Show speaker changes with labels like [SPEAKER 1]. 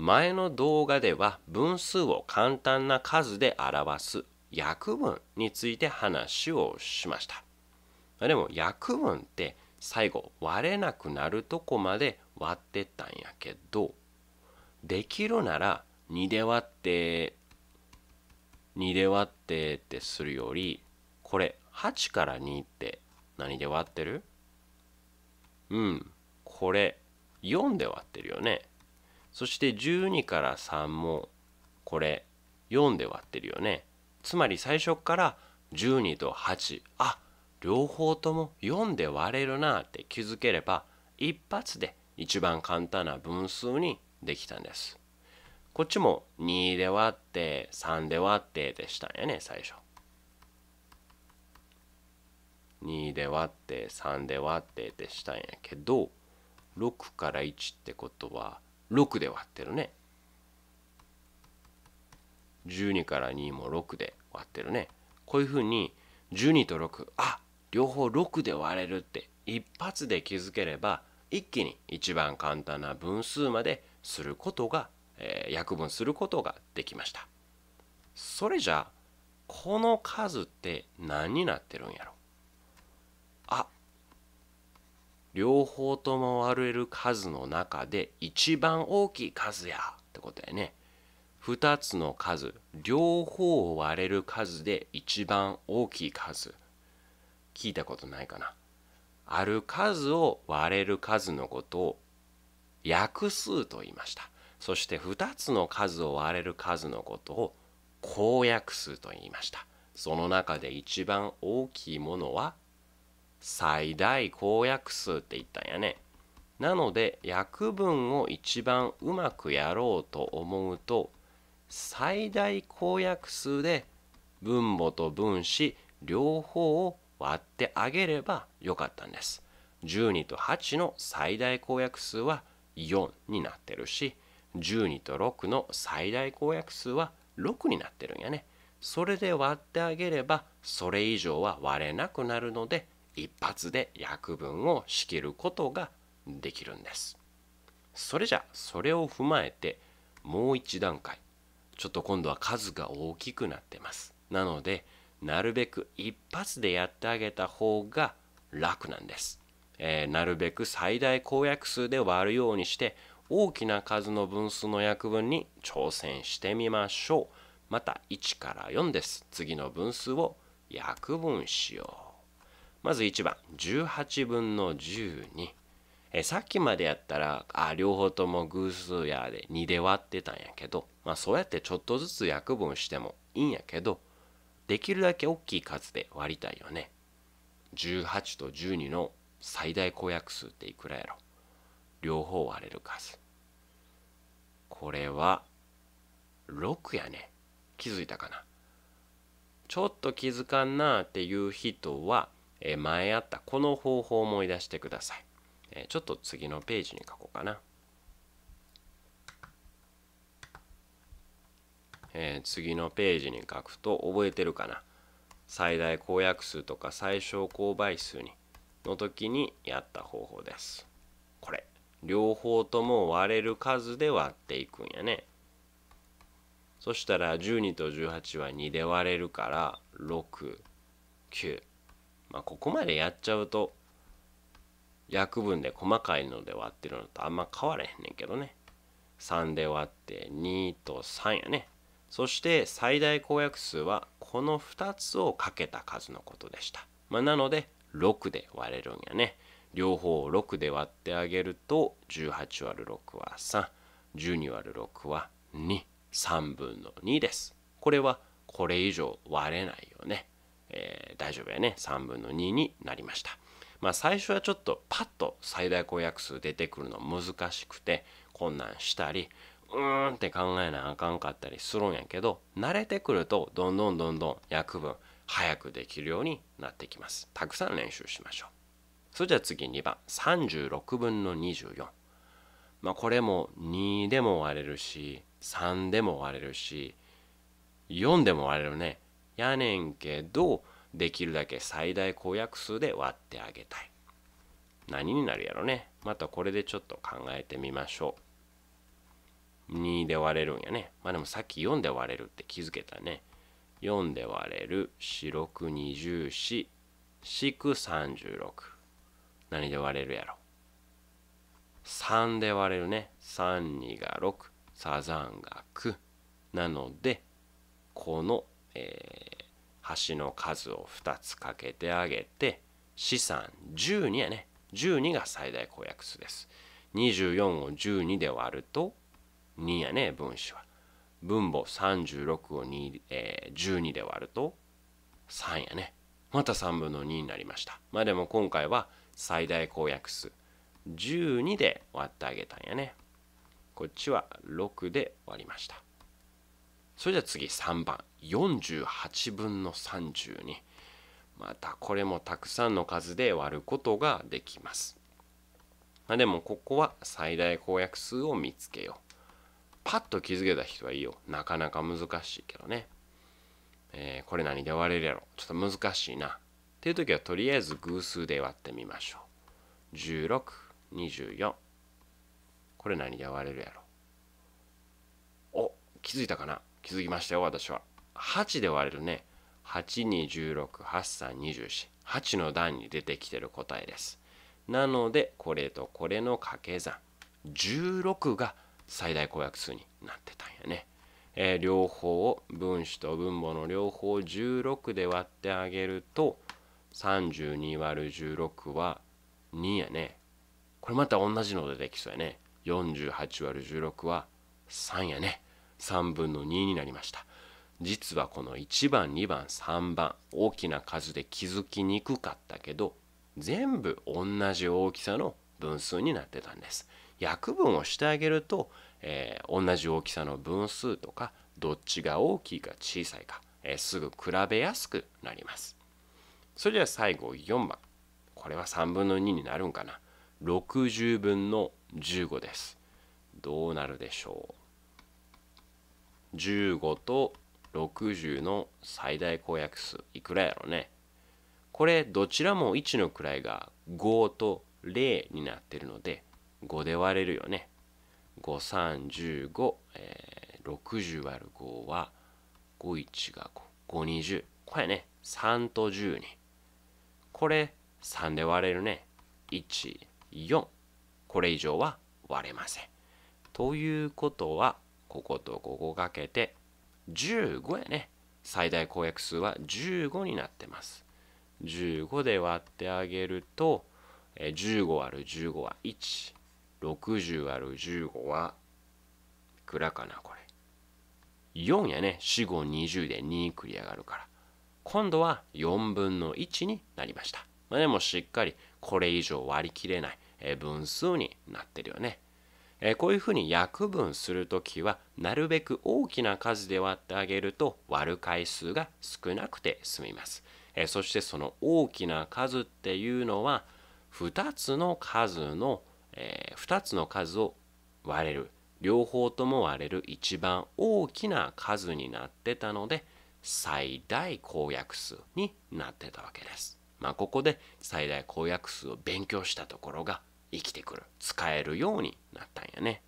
[SPEAKER 1] 前の動画では分数を簡単な数で表す約分について話をしました。でも約分って最後割れなくなるとこまで割ってったんやけどできるなら2で割って2で割ってってするよりこれ8から2って何で割ってるうんこれ4で割ってるよね。そして12から3もこれ4で割ってるよねつまり最初から12と8あ両方とも4で割れるなって気づければ一発で一番簡単な分数にできたんですこっちも2で割って3で割ってでしたんやね最初2で割って3で割ってでしたんやけど6から1ってことは6で割ってるね12から2も6で割ってるねこういうふうに12と6あ両方6で割れるって一発で気づければ一気に一番簡単な分数まですることが、えー、約分することができましたそれじゃあこの数って何になってるんやろあ両方とも割れる数の中で一番大きい数やってことやね。2つの数両方を割れる数で一番大きい数聞いたことないかなある数を割れる数のことを約数と言いましたそして2つの数を割れる数のことを公約数と言いましたその中で一番大きいものは最大公約数って言ったんやね。なので約分を一番うまくやろうと思うと最大公約数で分母と分子両方を割ってあげればよかったんです。12と8の最大公約数は4になってるし12と6の最大公約数は6になってるんやね。それで割ってあげればそれ以上は割れなくなるので一発で訳文を仕切ることができるんですそれじゃそれを踏まえてもう一段階ちょっと今度は数が大きくなってますなのでなるべく一発でやってあげた方が楽なんです、えー、なるべく最大公約数で割るようにして大きな数の分数の約分に挑戦してみましょうまた1から4です次の分数を約分しようまず1番18分の12えさっきまでやったらあ両方とも偶数やで2で割ってたんやけど、まあ、そうやってちょっとずつ約分してもいいんやけどできるだけ大きい数で割りたいよね18と12の最大公約数っていくらやろ両方割れる数これは6やね気づいたかなちょっと気づかんなっていう人はえ前あったこの方法を思い出してください。えちょっと次のページに書こうかな。え次のページに書くと覚えてるかな。最大公約数とか最小公倍数にの時にやった方法です。これ両方とも割れる数で割っていくんやね。そしたら12と18は2で割れるから6、9。まあ、ここまでやっちゃうと約分で細かいので割ってるのとあんま変わらへんねんけどね3で割って2と3やねそして最大公約数はこの2つをかけた数のことでした、まあ、なので6で割れるんやね両方を6で割ってあげると18割る6は312割る6は23分の2ですこれはこれ以上割れないよねえー、大丈夫やね3分の2になりました。まあ、最初はちょっとパッと最大公約数出てくるの難しくて困難したりうーんって考えなあかんかったりするんやけど慣れてくるとどんどんどんどん約分早くできるようになってきます。たくさん練習しましょう。それじゃあ次2番36分の24。まあこれも2でも割れるし3でも割れるし4でも割れるね。やねんけどできるだけ最大公約数で割ってあげたい何になるやろねまたこれでちょっと考えてみましょう2で割れるんやねまあでもさっき4で割れるって気づけたね4で割れる4 6 2四4 4 36何で割れるやろ3で割れるね32が6サザンが9なのでこのえー、橋の数を2つかけてあげて資産12やね12が最大公約数です24を12で割ると2やね分子は分母36を2、えー、12で割ると3やねまた3分の2になりましたまあでも今回は最大公約数12で割ってあげたんやねこっちは6で割りましたそれじゃあ次3番48分の30またこれもたくさんの数で割ることができます。まあ、でもここは最大公約数を見つけよう。パッと気づけた人はいいよ。なかなか難しいけどね。えー、これ何で割れるやろちょっと難しいな。っていう時はとりあえず偶数で割ってみましょう。16、24。これ何で割れるやろお気づいたかな気づきましたよ私は。8で割れるね8 2 1683248の段に出てきてる答えですなのでこれとこれの掛け算16が最大公約数になってたんやね、えー、両方を分子と分母の両方を16で割ってあげると 32÷16 は2やねこれまた同じのでできそうやね 48÷16 は3やね3分の2になりました実はこの1番2番3番大きな数で気づきにくかったけど全部同じ大きさの分数になってたんです。約分をしてあげると、えー、同じ大きさの分数とかどっちが大きいか小さいか、えー、すぐ比べやすくなります。それでは最後4番これは3分の2になるんかな60分の15です。どうなるでしょう15と60の最大公約数いくらやろねこれどちらも1の位が5と0になってるので5で割れるよね5315、60割る5は51が520これね3と1 2これ3で割れるね14これ以上は割れませんということはこことここかけて15やね。最大公約数は15になってます。15で割ってあげると、15割る15は1。60割る15はいくらかな、これ。4やね。4、5、20で2繰り上がるから。今度は4分の1になりました。まあ、でもしっかりこれ以上割り切れない分数になってるよね。えこういうふうに約分する時はなるべく大きな数で割ってあげると割る回数が少なくて済みます。えそしてその大きな数っていうのは2つの数の、え2つの数を割れる両方とも割れる一番大きな数になってたので最大公約数になってたわけです。まあ、ここで最大公約数を勉強したところが生きてくる使えるようになったんやね